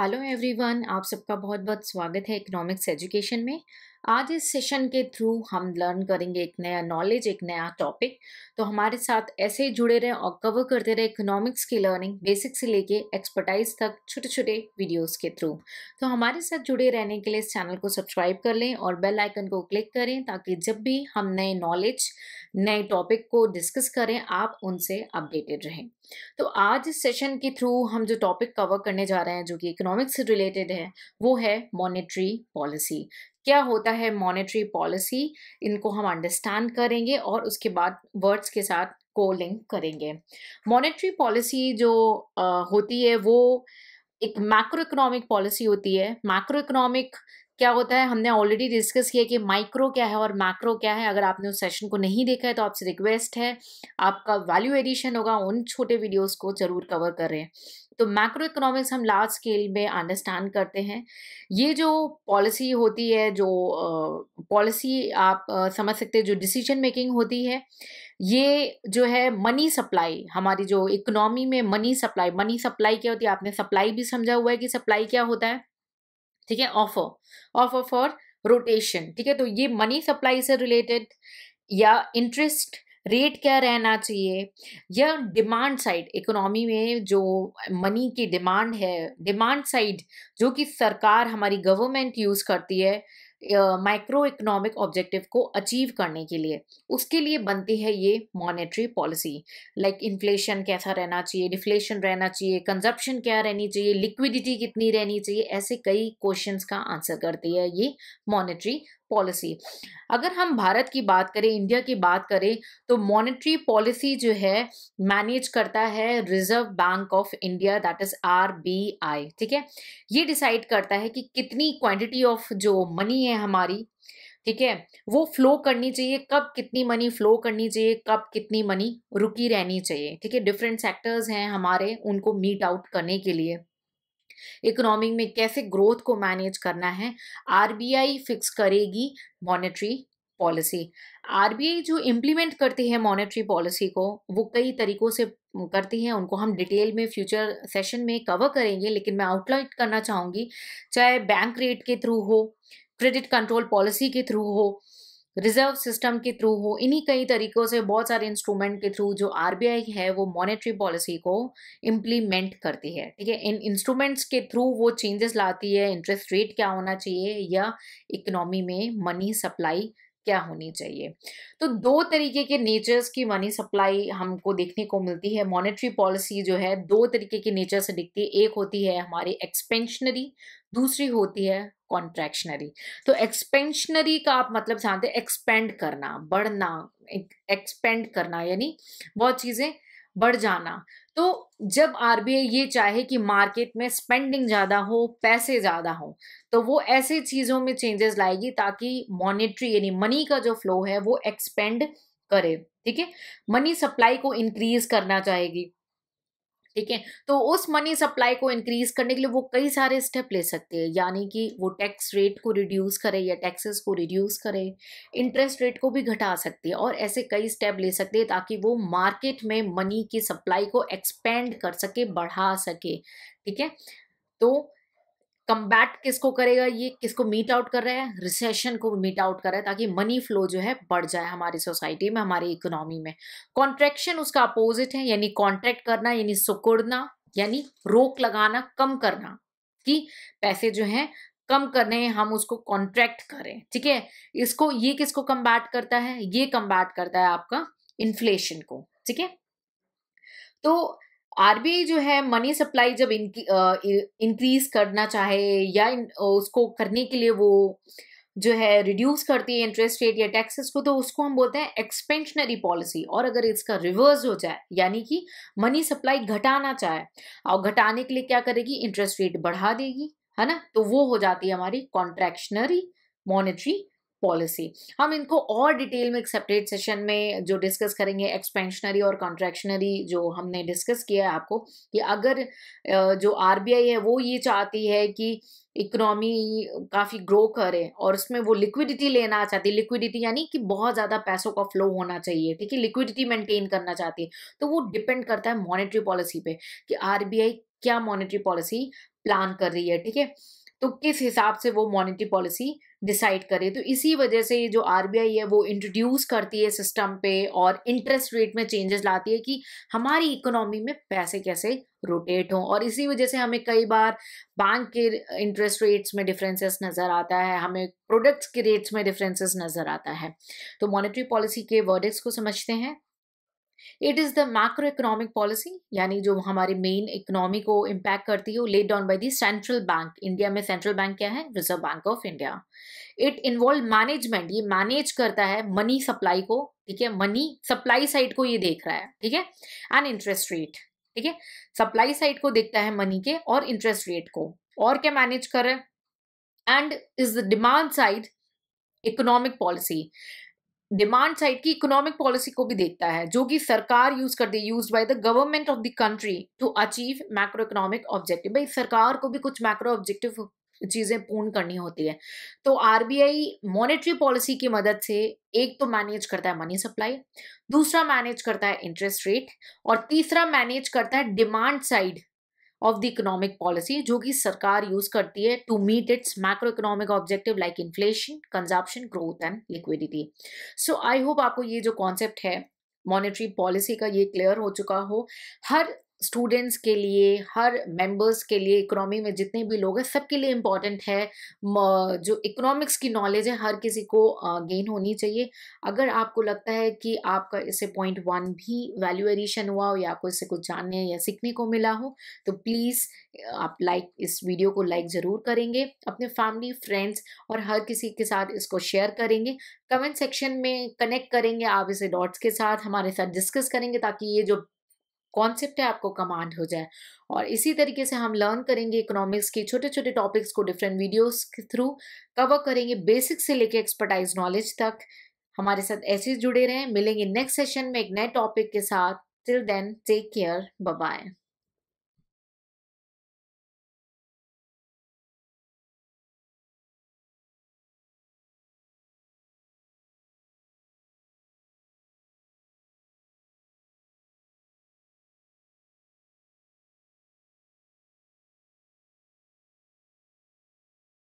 hello everyone आप सबका बहुत बहुत स्वागत है इकोनॉमिक्स एजुकेशन में आज इस सेशन के थ्रू हम लर्न करेंगे एक नया नॉलेज एक नया टॉपिक तो हमारे साथ ऐसे ही जुड़े रहें और कवर करते रहे इकोनॉमिक्स की लर्निंग बेसिक से लेके एक्सपर्टाइज तक छोटे छोटे वीडियोस के थ्रू तो हमारे साथ जुड़े रहने के लिए इस चैनल को सब्सक्राइब कर लें और बेल आइकन को क्लिक करें ताकि जब भी हम नए नॉलेज नए टॉपिक को डिस्कस करें आप उनसे अपडेटेड रहें तो आज इस सेशन के थ्रू हम जो टॉपिक कवर करने जा रहे हैं जो कि इकोनॉमिक्स से रिलेटेड है वो है मॉनिटरी पॉलिसी क्या होता है मॉनेटरी पॉलिसी इनको हम अंडरस्टैंड करेंगे और उसके बाद वर्ड्स के साथ को लिंक करेंगे मॉनेटरी पॉलिसी जो आ, होती है वो एक मैक्रो इकोनॉमिक पॉलिसी होती है मैक्रो इकोनॉमिक क्या होता है हमने ऑलरेडी डिस्कस किया कि माइक्रो क्या है और मैक्रो क्या है अगर आपने उस सेशन को नहीं देखा है तो आपसे रिक्वेस्ट है आपका वैल्यू एडिशन होगा उन छोटे वीडियोस को जरूर कवर करें तो मैक्रो इकोनॉमिक्स हम लार्ज स्केल में अंडरस्टैंड करते हैं ये जो पॉलिसी होती है जो पॉलिसी आप समझ सकते हैं जो डिसीजन मेकिंग होती है ये जो है मनी सप्लाई हमारी जो इकोनॉमी में मनी सप्लाई मनी सप्लाई क्या होती है आपने सप्लाई भी समझा हुआ है कि सप्लाई क्या होता है ठीक है ऑफर ऑफर फॉर रोटेशन ठीक है तो ये मनी सप्लाई से रिलेटेड या इंटरेस्ट रेट क्या रहना चाहिए या डिमांड साइड इकोनॉमी में जो मनी की डिमांड है डिमांड साइड जो कि सरकार हमारी गवर्नमेंट यूज़ करती है माइक्रो इकोनॉमिक ऑब्जेक्टिव को अचीव करने के लिए उसके लिए बनती है ये मॉनेटरी पॉलिसी लाइक इन्फ्लेशन कैसा रहना चाहिए डिफ्लेशन रहना चाहिए कंजप्शन क्या रहनी चाहिए लिक्विडिटी कितनी रहनी चाहिए ऐसे कई क्वेश्चंस का आंसर करती है ये मॉनेटरी पॉलिसी अगर हम भारत की बात करें इंडिया की बात करें तो मॉनेटरी पॉलिसी जो है मैनेज करता है Reserve Bank of India that is R ठीक है ये डिसाइड करता है कि कितनी क्वांटिटी ऑफ जो मनी है हमारी ठीक है वो फ्लो करनी चाहिए कब कितनी मनी फ्लो करनी चाहिए कब कितनी मनी रुकी रहनी चाहिए ठीक है डिफरेंट सेक्टर्स हैं हमारे उनको मीट आउट करने के लिए इकोनॉमी में कैसे ग्रोथ को मैनेज करना है आरबीआई फिक्स करेगी मॉनेटरी पॉलिसी आरबीआई जो इम्प्लीमेंट करती है मॉनेटरी पॉलिसी को वो कई तरीकों से करती है उनको हम डिटेल में फ्यूचर सेशन में कवर करेंगे लेकिन मैं आउटलाइन करना चाहूँगी चाहे बैंक रेट के थ्रू हो क्रेडिट कंट्रोल पॉलिसी के थ्रू हो रिजर्व सिस्टम के थ्रू हो इन्हीं कई तरीकों से बहुत सारे इंस्ट्रूमेंट के थ्रू जो आरबीआई है वो मॉनेटरी पॉलिसी को इम्प्लीमेंट करती है ठीक है इन इंस्ट्रूमेंट्स के थ्रू वो चेंजेस लाती है इंटरेस्ट रेट क्या होना चाहिए या इकोनॉमी में मनी सप्लाई क्या होनी चाहिए तो दो तरीके के नेचर्स की मनी सप्लाई हमको देखने को मिलती है मॉनेटरी पॉलिसी जो है दो तरीके के नेचर से दिखती है एक होती है हमारी एक्सपेंशनरी दूसरी होती है कॉन्ट्रैक्शनरी तो एक्सपेंशनरी का आप मतलब जानते हैं एक्सपेंड करना बढ़ना एक्सपेंड करना यानी बहुत चीज़ें बढ़ जाना तो जब आरबीआई ये चाहे कि मार्केट में स्पेंडिंग ज़्यादा हो पैसे ज़्यादा हो तो वो ऐसे चीज़ों में चेंजेस लाएगी ताकि मॉनेटरी यानी मनी का जो फ्लो है वो एक्सपेंड करे ठीक है मनी सप्लाई को इंक्रीज करना चाहेगी ठीक है तो उस मनी सप्लाई को इंक्रीज करने के लिए वो कई सारे स्टेप ले सकते हैं यानी कि वो टैक्स रेट को रिड्यूस करे या टैक्सेस को रिड्यूस करे इंटरेस्ट रेट को भी घटा सकते हैं और ऐसे कई स्टेप ले सकते हैं ताकि वो मार्केट में मनी की सप्लाई को एक्सपेंड कर सके बढ़ा सके ठीक है तो कम्बैट किसको करेगा ये किसको मीट आउट कर रहा है रिसेशन को मीट आउट कर रहा है ताकि मनी फ्लो जो है बढ़ जाए हमारी सोसाइटी में हमारी इकोनॉमी में कॉन्ट्रेक्शन उसका अपोजिट है यानी कॉन्ट्रैक्ट करना यानी सुकुड़ना यानी रोक लगाना कम करना कि पैसे जो हैं कम करने हम उसको कॉन्ट्रैक्ट करें ठीक है इसको ये किसको कम्बैट करता है ये कम्बैट करता है आपका इन्फ्लेशन को ठीक है तो आरबीआई जो है मनी सप्लाई जब इंक्रीज करना चाहे या इन, उसको करने के लिए वो जो है रिड्यूस करती है इंटरेस्ट रेट या टैक्सेस को तो उसको हम बोलते हैं एक्सपेंशनरी पॉलिसी और अगर इसका रिवर्स हो जाए यानी कि मनी सप्लाई घटाना चाहे और घटाने के लिए क्या करेगी इंटरेस्ट रेट बढ़ा देगी है ना तो वो हो जाती है हमारी कॉन्ट्रैक्शनरी मॉनिटरी पॉलिसी हम इनको और डिटेल में एक सेपरेट सेशन में जो डिस्कस करेंगे एक्सपेंशनरी और कॉन्ट्रैक्शनरी जो हमने डिस्कस किया है आपको कि अगर जो आरबीआई है वो ये चाहती है कि इकोनॉमी काफ़ी ग्रो करे और उसमें वो लिक्विडिटी लेना चाहती है लिक्विडिटी यानी कि बहुत ज़्यादा पैसों का फ्लो होना चाहिए ठीक है लिक्विडिटी मेंटेन करना चाहती है तो वो डिपेंड करता है मॉनिटरी पॉलिसी पे कि आरबीआई क्या मॉनिटरी पॉलिसी प्लान कर रही है ठीक है तो किस हिसाब से वो मॉनिटरी पॉलिसी डिसाइड करे तो इसी वजह से ये जो आरबीआई है वो इंट्रोड्यूस करती है सिस्टम पे और इंटरेस्ट रेट में चेंजेस लाती है कि हमारी इकोनॉमी में पैसे कैसे रोटेट हों और इसी वजह से हमें कई बार बैंक के इंटरेस्ट रेट्स में डिफरेंसेस नज़र आता है हमें प्रोडक्ट्स के रेट्स में डिफरेंसेस नज़र आता है तो मॉनेटरी पॉलिसी के वर्डिक्स को समझते हैं it is the macro economic policy यानी जो हमारे मेन इकोनॉमी को इम्पैक्ट करती है वो laid down by the central bank India में सेंट्रल बैंक क्या है Reserve Bank of India it involve management ये मैनेज करता है मनी सप्लाई को ठीक है मनी सप्लाई साइड को ये देख रहा है ठीक है एंड इंटरेस्ट रेट ठीक है सप्लाई साइड को देखता है मनी के और इंटरेस्ट रेट को और क्या मैनेज कर रहा है and is the demand side economic policy demand side की इकोनॉमिक पॉलिसी को भी देखता है जो कि सरकार यूज करती है use by the government of the country to achieve macro economic objective भाई सरकार को भी कुछ मैक्रो ऑब्जेक्टिव चीजें पूर्ण करनी होती है तो आरबीआई मॉनेटरी पॉलिसी की मदद से एक तो मैनेज करता है मनी सप्लाई दूसरा मैनेज करता है इंटरेस्ट रेट और तीसरा मैनेज करता है demand side of the economic policy जो कि सरकार यूज करती है to meet its macro economic objective like inflation consumption growth and liquidity so I hope आपको ये जो कॉन्सेप्ट है मॉनेटरी पॉलिसी का ये क्लियर हो चुका हो हर स्टूडेंट्स के लिए हर मेंबर्स के लिए इकोनॉमी में जितने भी लोग हैं सबके लिए इम्पॉर्टेंट है जो इकोनॉमिक्स की नॉलेज है हर किसी को गेन होनी चाहिए अगर आपको लगता है कि आपका इससे पॉइंट वन भी वैल्यू एडिशन हुआ हो या आपको इससे कुछ जानने या सीखने को मिला हो तो प्लीज़ आप लाइक इस वीडियो को लाइक ज़रूर करेंगे अपने फैमिली फ्रेंड्स और हर किसी के साथ इसको शेयर करेंगे कमेंट सेक्शन में कनेक्ट करेंगे आप इसे डॉट्स के साथ हमारे साथ डिस्कस करेंगे ताकि ये जो कॉन्सेप्ट है आपको कमांड हो जाए और इसी तरीके से हम लर्न करेंगे इकोनॉमिक्स के छोटे छोटे टॉपिक्स को डिफरेंट वीडियोस के थ्रू कवर करेंगे बेसिक से लेके एक्सपर्टाइज नॉलेज तक हमारे साथ ऐसे जुड़े रहें मिलेंगे नेक्स्ट सेशन में एक नए टॉपिक के साथ till then take care bye